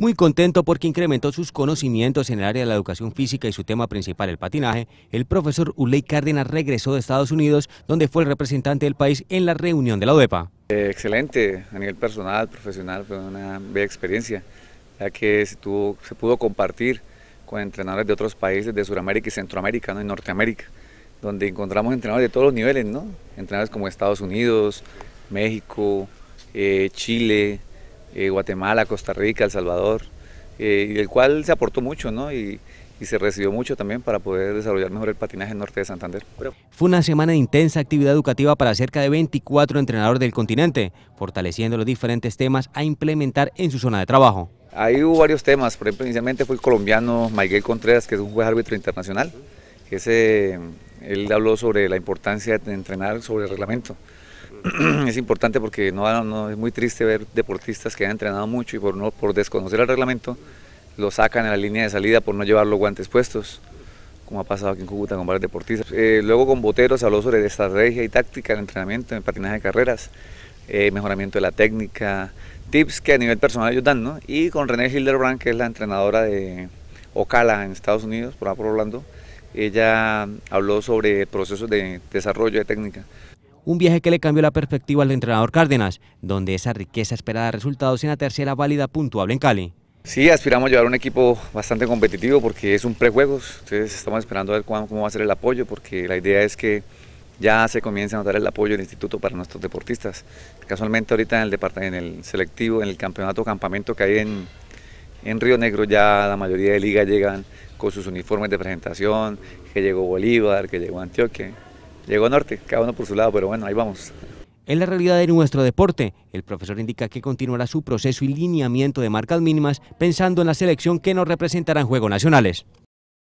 Muy contento porque incrementó sus conocimientos en el área de la educación física y su tema principal, el patinaje, el profesor Uley Cárdenas regresó de Estados Unidos, donde fue el representante del país en la reunión de la ODEPA. Eh, excelente, a nivel personal, profesional, fue una bella experiencia, ya que se, pudo compartir con entrenadores de otros países de Sudamérica y Centroamérica ¿no? y Norteamérica, donde encontramos entrenadores de todos los niveles, entrenadores como Estados Unidos, México, eh, Chile, eh, Guatemala, Costa Rica, El Salvador, eh, y del cual se aportó mucho, ¿no? Y, se recibió mucho también para poder desarrollar mejor el patinaje norte de Santander. Fue una semana de intensa actividad educativa para cerca de 24 entrenadores del continente, fortaleciendo los diferentes temas a implementar en su zona de trabajo. Ahí hubo varios temas, por ejemplo, inicialmente fue el colombiano Miguel Contreras, que es un juez árbitro internacional, que ese, él habló sobre la importancia de entrenar sobre el reglamento. es importante porque no, es muy triste ver deportistas que han entrenado mucho y por, no, por desconocer el reglamento lo sacan en la línea de salida por no llevar los guantes puestos, como ha pasado aquí en Cúcuta con varios deportistas. Eh, luego con boteros habló sobre estrategia y táctica en entrenamiento, en patinaje de carreras, eh, mejoramiento de la técnica, tips que a nivel personal ellos dan, Y con René Hilderbrand, que es la entrenadora de Ocala en Estados Unidos, por, por Orlando, ella habló sobre procesos de desarrollo de técnica un viaje que le cambió la perspectiva al entrenador Cárdenas, donde esa riqueza esperada de resultados en la tercera válida puntuable en Cali. Sí, aspiramos a llevar un equipo bastante competitivo porque es un prejuegos, entonces estamos esperando a ver cómo, va a ser el apoyo, porque la idea es que ya se comience a notar el apoyo del instituto para nuestros deportistas. Casualmente ahorita en el selectivo, en el campeonato campamento que hay en, en Río Negro ya la mayoría de ligas llegan con sus uniformes de presentación, que llegó Bolívar, que llegó Antioquia llegó norte, cada uno por su lado, pero bueno, ahí vamos. En la realidad de nuestro deporte, el profesor indica que continuará su proceso y lineamiento de marcas mínimas pensando en la selección que nos representará en Juegos Nacionales.